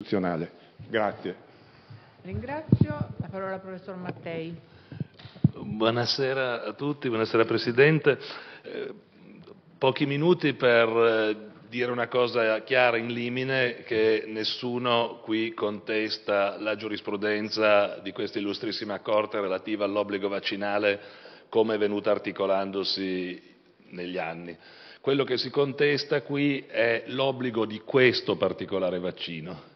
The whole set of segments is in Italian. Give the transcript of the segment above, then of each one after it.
Grazie. Ringrazio. La parola al professor Mattei. Buonasera a tutti, buonasera Presidente. Eh, pochi minuti per eh, dire una cosa chiara in limine che nessuno qui contesta la giurisprudenza di questa illustrissima Corte relativa all'obbligo vaccinale come è venuta articolandosi negli anni. Quello che si contesta qui è l'obbligo di questo particolare vaccino,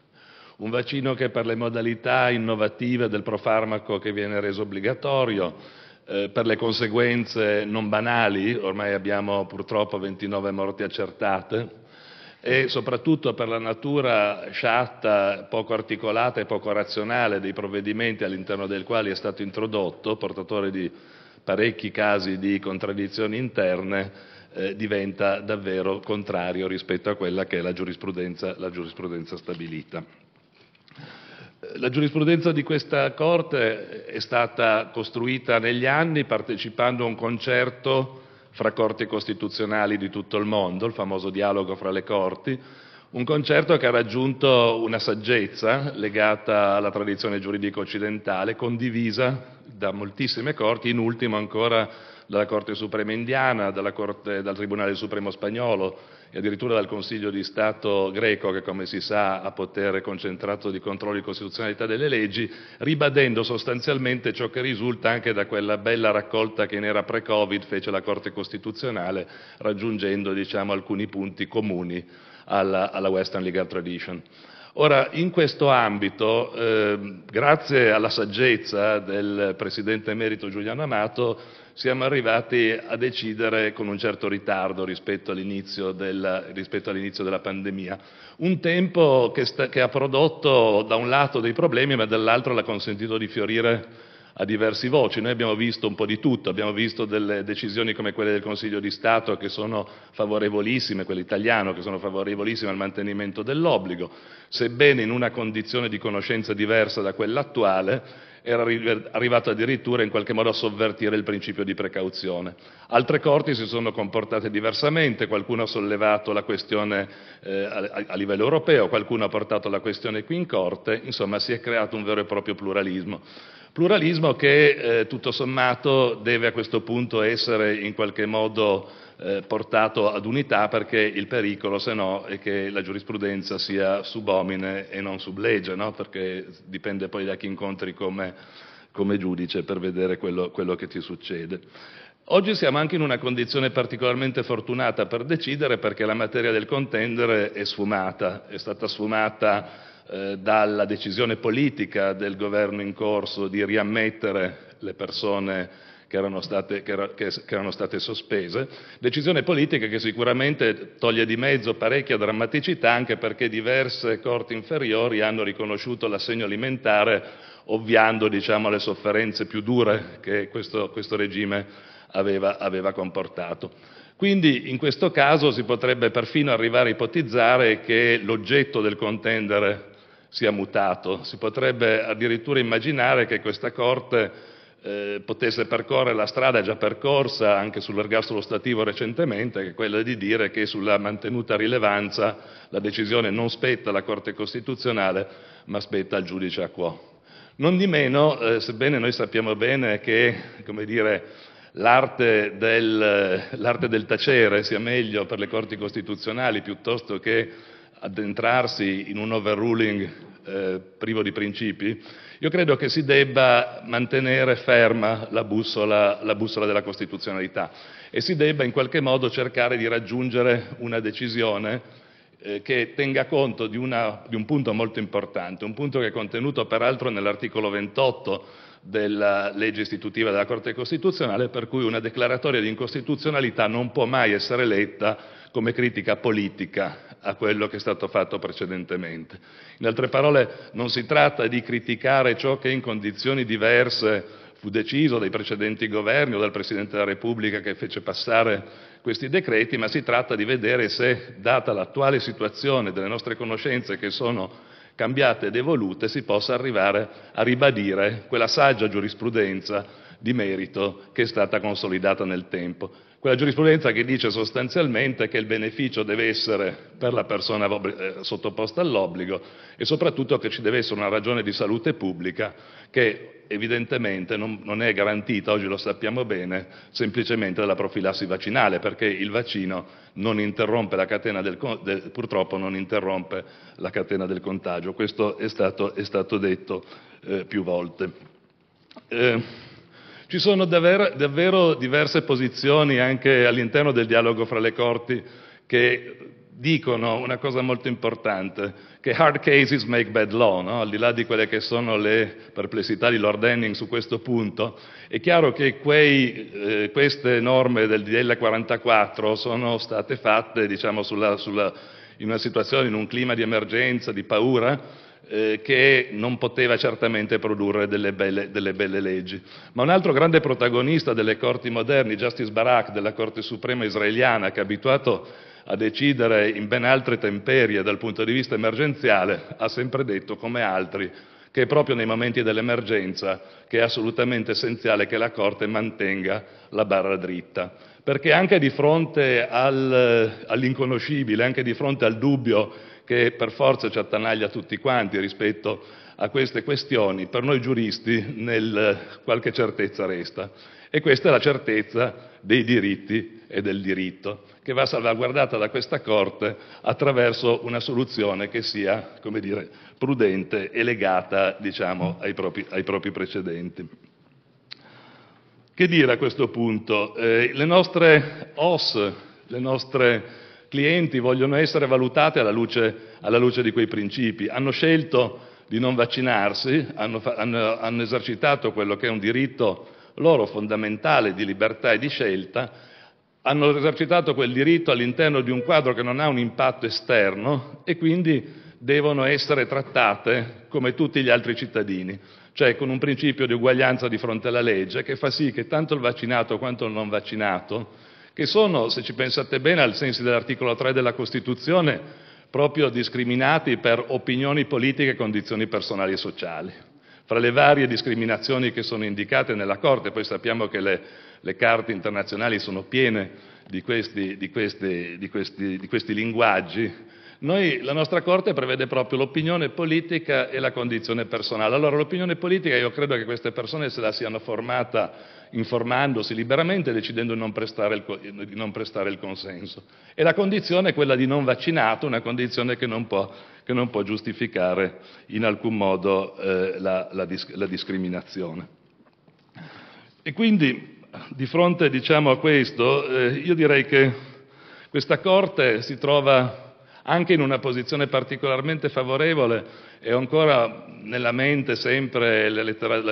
un vaccino che per le modalità innovative del profarmaco che viene reso obbligatorio, eh, per le conseguenze non banali, ormai abbiamo purtroppo 29 morti accertate, e soprattutto per la natura sciatta, poco articolata e poco razionale dei provvedimenti all'interno del quali è stato introdotto, portatore di parecchi casi di contraddizioni interne, eh, diventa davvero contrario rispetto a quella che è la giurisprudenza, la giurisprudenza stabilita. La giurisprudenza di questa Corte è stata costruita negli anni partecipando a un concerto fra Corti costituzionali di tutto il mondo, il famoso dialogo fra le Corti, un concerto che ha raggiunto una saggezza legata alla tradizione giuridica occidentale, condivisa da moltissime Corti, in ultimo ancora dalla Corte suprema indiana, dal Tribunale supremo spagnolo, e addirittura dal Consiglio di Stato greco che, come si sa, ha potere concentrato di controllo di costituzionalità delle leggi, ribadendo sostanzialmente ciò che risulta anche da quella bella raccolta che in era pre-Covid fece la Corte costituzionale, raggiungendo diciamo, alcuni punti comuni alla *Western legal tradition*. Ora, In questo ambito, ehm, grazie alla saggezza del presidente emerito Giuliano Amato, siamo arrivati a decidere con un certo ritardo rispetto all'inizio della pandemia, un tempo che ha prodotto da un lato dei problemi ma dall'altro l'ha consentito di fiorire a diversi voci. Noi Abbiamo visto un po' di tutto: abbiamo visto delle decisioni come quelle del Consiglio di Stato che sono favorevolissime, quelle italiane che sono favorevolissime al mantenimento dell'obbligo, sebbene in una condizione di conoscenza diversa da quella attuale, era arrivato addirittura in qualche modo a sovvertire il principio di precauzione. Altre corti si sono comportate diversamente: qualcuno ha sollevato la questione eh, a livello europeo, qualcuno ha portato la questione qui in Corte. Insomma, si è creato un vero e proprio pluralismo. Pluralismo che, eh, tutto sommato, deve a questo punto essere in qualche modo eh, portato ad unità, perché il pericolo se no, è che la giurisprudenza sia subomine e non sublegge, lege*, perché dipende poi da chi incontri come giudice per vedere quello che ti succede. Oggi siamo anche in una condizione particolarmente fortunata per decidere, perché la materia del contendere è sfumata, è stata sfumata eh, dalla decisione politica del Governo in corso di riammettere le persone che erano state, che era, che erano state sospese, decisione politica che sicuramente toglie di mezzo parecchia drammaticità anche perché diverse corti inferiori hanno riconosciuto l'assegno alimentare ovviando diciamo, alle sofferenze più dure che questo, questo regime aveva, aveva comportato. Quindi in questo caso si potrebbe perfino arrivare a ipotizzare che l'oggetto del contendere sia mutato. Si potrebbe addirittura immaginare che questa Corte eh, potesse percorrere la strada già percorsa anche sull'ergastolo stativo recentemente, che è quella di dire che sulla mantenuta rilevanza la decisione non spetta alla Corte costituzionale, ma spetta al giudice *a quo*. Non di Nondimeno, eh, sebbene noi sappiamo bene che l'arte del, l'arte del tacere sia meglio per le Corti costituzionali piuttosto che addentrarsi in un *overruling* eh, privo di principi, io credo che si debba mantenere ferma la bussola della costituzionalità e si debba in qualche modo cercare di raggiungere una decisione eh, che tenga conto di un punto molto importante, un punto che è contenuto peraltro nell'articolo 28 della legge istitutiva della Corte costituzionale, per cui una declaratoria di incostituzionalità non può mai essere letta come critica politica a quello che è stato fatto precedentemente. In altre parole, non si tratta di criticare ciò che in condizioni diverse fu deciso dai precedenti Governi o dal Presidente della Repubblica che fece passare questi decreti, ma si tratta di vedere se, data l'attuale situazione delle nostre conoscenze, che sono cambiate ed evolute, si possa arrivare a ribadire quella saggia giurisprudenza di merito che è stata consolidata nel tempo quella giurisprudenza che dice sostanzialmente che il beneficio deve essere per la persona eh, sottoposta all'obbligo e soprattutto che ci deve essere una ragione di salute pubblica che evidentemente non è garantita, oggi lo sappiamo bene, semplicemente dalla profilassi vaccinale, perché il vaccino purtroppo non interrompe la catena del contagio. Questo è stato detto eh, più volte. Eh, ci sono davvero diverse posizioni, anche all'interno del dialogo fra le corti, che dicono una cosa molto importante, che *hard cases make bad law*, al di là di quelle che sono le perplessità di Lord Henning su questo punto. È chiaro che eh, queste norme del dl 44 sono state fatte diciamo, in una situazione, in un clima di emergenza, di paura, eh, che non poteva certamente produrre delle belle leggi. Ma un altro grande protagonista delle corti moderne, Justice Barak della Corte suprema israeliana, che è abituato a decidere in ben altre temperie dal punto di vista emergenziale, ha sempre detto, come altri, che è proprio nei momenti dell'emergenza che è assolutamente essenziale che la Corte mantenga la barra dritta, perché anche di fronte all'inconoscibile, anche di fronte al dubbio che per forza ci attanaglia tutti quanti rispetto a queste questioni, per noi giuristi qualche certezza resta, e questa è la certezza dei diritti e del diritto, che va salvaguardata da questa Corte attraverso una soluzione che sia come dire, prudente e legata diciamo, ai propri precedenti. Che dire a questo punto? Eh, le nostre OS, le nostre clienti vogliono essere valutate alla luce di quei principi. Hanno scelto di non vaccinarsi, hanno esercitato quello che è un diritto loro fondamentale di libertà e di scelta, hanno esercitato quel diritto all'interno di un quadro che non ha un impatto esterno e quindi devono essere trattate come tutti gli altri cittadini, cioè con un principio di uguaglianza di fronte alla legge che fa sì che tanto il vaccinato quanto il non vaccinato che sono, se ci pensate bene, al senso dell'articolo 3 della Costituzione, proprio discriminati per opinioni politiche e condizioni personali e sociali. Fra le varie discriminazioni che sono indicate nella Corte poi sappiamo che le carte internazionali sono piene di questi linguaggi la nostra Corte prevede proprio l'opinione politica e la condizione personale. Allora, L'opinione politica io credo che queste persone se la siano formata informandosi liberamente e decidendo di non prestare il consenso. E La condizione è quella di non vaccinato, una condizione che non può giustificare in alcun modo eh, la discriminazione. E Quindi, di fronte diciamo, a questo, eh, io direi che questa Corte si trova anche in una posizione particolarmente favorevole e ho ancora nella mente sempre la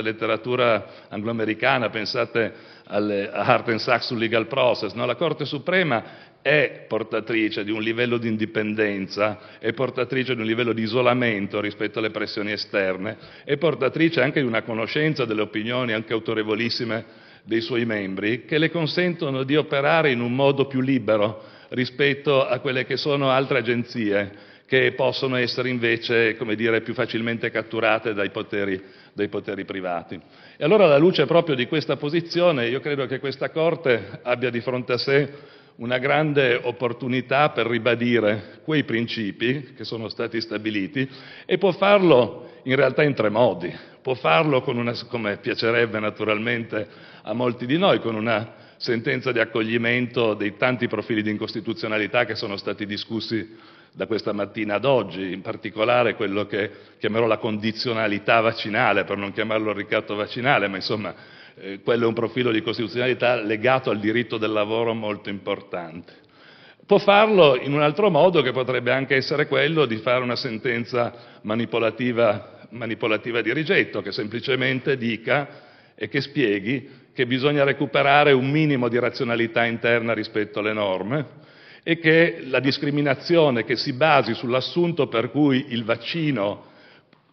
letteratura angloamericana (pensate a Hart and Sachs sul *legal process*). La Corte suprema è portatrice di un livello di indipendenza, è portatrice di un livello di isolamento rispetto alle pressioni esterne, è portatrice anche di una conoscenza delle opinioni, anche autorevolissime, dei suoi membri, che le consentono di operare in un modo più libero rispetto a quelle che sono altre agenzie che possono essere invece come dire, più facilmente catturate dai poteri privati. E allora Alla luce proprio di questa posizione, io credo che questa Corte abbia di fronte a sé una grande opportunità per ribadire quei principi che sono stati stabiliti e può farlo in realtà in tre modi: può farlo, come piacerebbe naturalmente a molti di noi con una sentenza di accoglimento dei tanti profili di incostituzionalità che sono stati discussi da questa mattina ad oggi, in particolare quello che chiamerò la condizionalità vaccinale, per non chiamarlo ricatto vaccinale, ma insomma eh, quello è un profilo di costituzionalità legato al diritto del lavoro molto importante. Può farlo in un altro modo che potrebbe anche essere quello di fare una sentenza manipolativa, manipolativa di rigetto, che semplicemente dica e che spieghi che bisogna recuperare un minimo di razionalità interna rispetto alle norme e che la discriminazione che si basi sull'assunto per cui il vaccino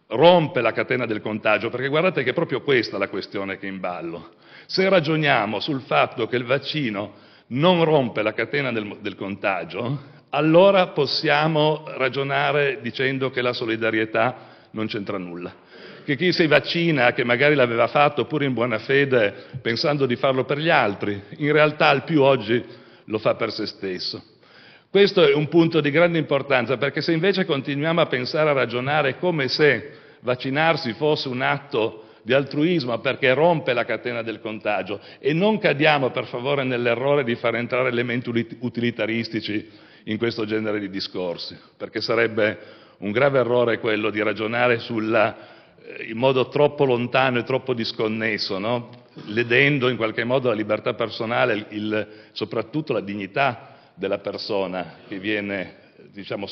rompe la catena del contagio, perché guardate che è proprio questa la questione che è in ballo. Se ragioniamo sul fatto che il vaccino non rompe la catena del, del contagio, allora possiamo ragionare dicendo che la solidarietà non c'entra nulla che chi si vaccina, che magari l'aveva fatto pure in buona fede pensando di farlo per gli altri, in realtà al più oggi lo fa per se stesso. Questo è un punto di grande importanza perché se invece continuiamo a pensare e a ragionare come se vaccinarsi fosse un atto di altruismo perché rompe la catena del contagio e non cadiamo per favore nell'errore di far entrare elementi utilitaristici in questo genere di discorsi, perché sarebbe un grave errore quello di ragionare sulla eh, in modo troppo lontano e troppo disconnesso, ledendo in qualche modo la libertà personale e soprattutto la dignità della persona che viene diciamo,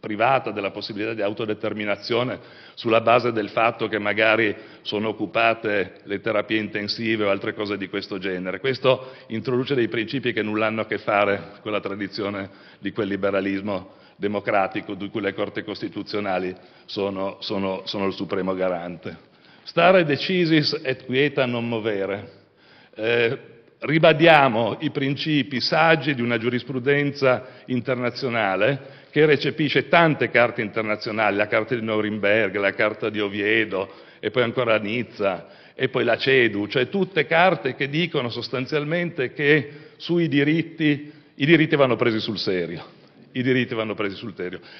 privata della possibilità di autodeterminazione sulla base del fatto che magari sono occupate le terapie intensive o altre cose di questo genere. Questo introduce dei principi che nulla hanno a che fare con la tradizione di quel liberalismo democratico di cui le corte costituzionali sono, sono, sono il supremo garante. Stare decisis et quieta non movere. Eh, ribadiamo i principi saggi di una giurisprudenza internazionale che recepisce tante carte internazionali (la Carta di Norimberga, la Carta di Oviedo, e poi ancora Nizza e poi la CEDU), cioè tutte carte che dicono sostanzialmente che i diritti vanno presi sul serio.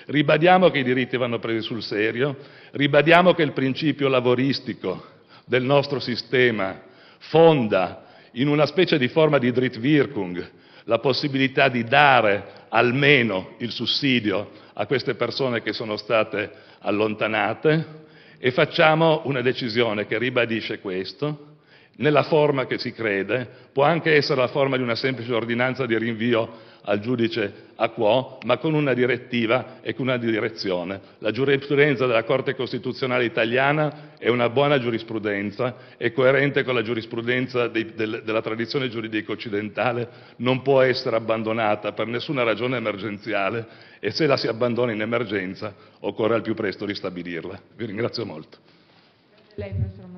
Ribadiamo che i diritti vanno presi sul serio, ribadiamo che il principio lavoristico del nostro sistema fonda in una specie di forma di *drittwirkung* la possibilità di dare almeno il sussidio a queste persone che sono state allontanate e facciamo una decisione che ribadisce questo, nella forma che si crede, può anche essere la forma di una semplice ordinanza di rinvio al giudice *a quo*, ma con una direttiva e con una direzione. La giurisprudenza della Corte costituzionale italiana è una buona giurisprudenza, è coerente con la giurisprudenza della tradizione giuridica occidentale, non può essere abbandonata per nessuna ragione emergenziale e se la si abbandona in emergenza occorre al più presto ristabilirla. Vi ringrazio molto. Lei,